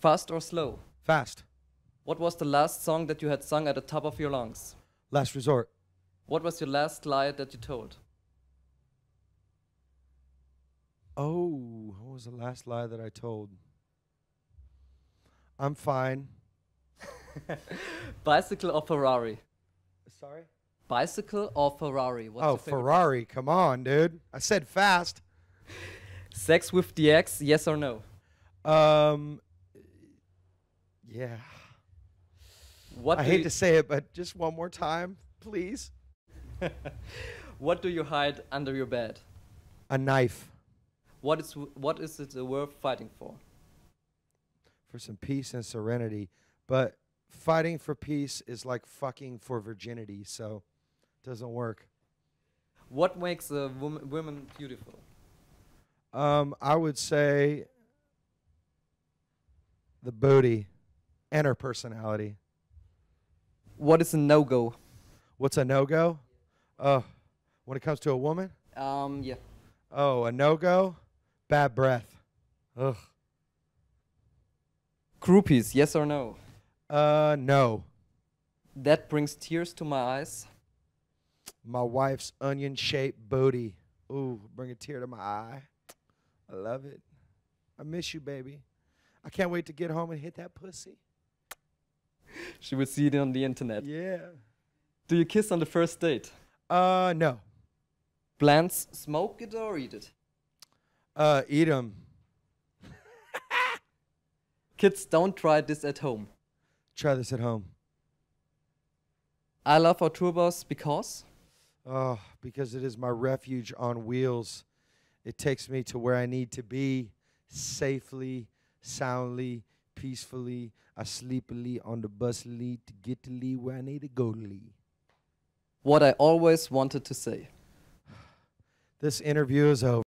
Fast or slow? Fast. What was the last song that you had sung at the top of your lungs? Last resort. What was your last lie that you told? Oh, what was the last lie that I told? I'm fine. Bicycle or Ferrari? Sorry? Bicycle or Ferrari? What's oh, Ferrari. Come on, dude. I said fast. Sex with the ex, yes or no? Um, yeah. What I hate you, to say it, but just one more time, please. what do you hide under your bed? A knife. What is what is it worth fighting for? For some peace and serenity, but fighting for peace is like fucking for virginity, so it doesn't work. What makes a wom- woman beautiful? Um, I would say the booty and her personality. What is a no go? What's a no go? Uh, when it comes to a woman? Um, yeah. Oh, a no go? Bad breath. Ugh. Groupies, yes or no? Uh, no. That brings tears to my eyes. My wife's onion shaped booty. Ooh, bring a tear to my eye. I love it. I miss you, baby. I can't wait to get home and hit that pussy she would see it on the internet. Yeah. Do you kiss on the first date? Uh, no. Plants smoke it or eat it? Uh, eat them. Kids, don't try this at home. Try this at home. I love our tour bus because? Oh, because it is my refuge on wheels. It takes me to where I need to be safely, soundly, peacefully, I sleepily on the bus lead to get to Lee where I need to go to What I always wanted to say. This interview is over.